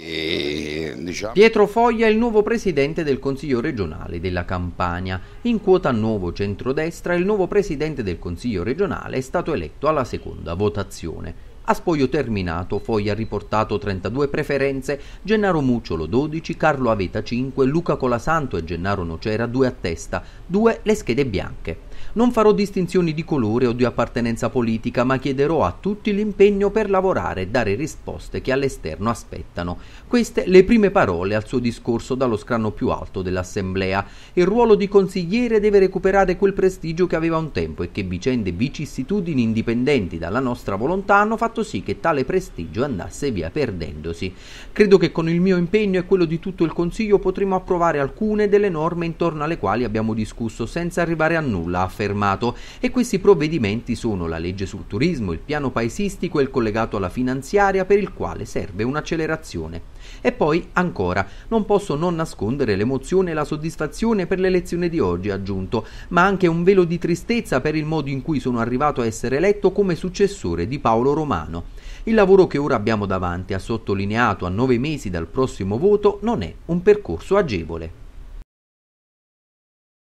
Diciamo- Pietro Foglia è il nuovo presidente del Consiglio regionale della Campania. In quota nuovo centrodestra, il nuovo presidente del Consiglio regionale è stato eletto alla seconda votazione. A spoglio terminato, Foglia ha riportato 32 preferenze, Gennaro Mucciolo 12, Carlo Aveta 5, Luca Colasanto e Gennaro Nocera 2 a testa, 2 le schede bianche. Non farò distinzioni di colore o di appartenenza politica, ma chiederò a tutti l'impegno per lavorare e dare risposte che all'esterno aspettano. Queste le prime parole al suo discorso dallo scranno più alto dell'Assemblea. Il ruolo di consigliere deve recuperare quel prestigio che aveva un tempo e che vicende e vicissitudini indipendenti dalla nostra volontà hanno fatto fatto sì che tale prestigio andasse via perdendosi. Credo che con il mio impegno e quello di tutto il Consiglio potremo approvare alcune delle norme intorno alle quali abbiamo discusso senza arrivare a nulla, ha affermato, e questi provvedimenti sono la legge sul turismo, il piano paesistico e il collegato alla finanziaria per il quale serve un'accelerazione. E poi, ancora, non posso non nascondere l'emozione e la soddisfazione per l'elezione di oggi, ha aggiunto, ma anche un velo di tristezza per il modo in cui sono arrivato a essere eletto come successore di Paolo Romano italiano. Il lavoro che ora abbiamo davanti, ha sottolineato a nove mesi dal prossimo voto, non è un percorso agevole.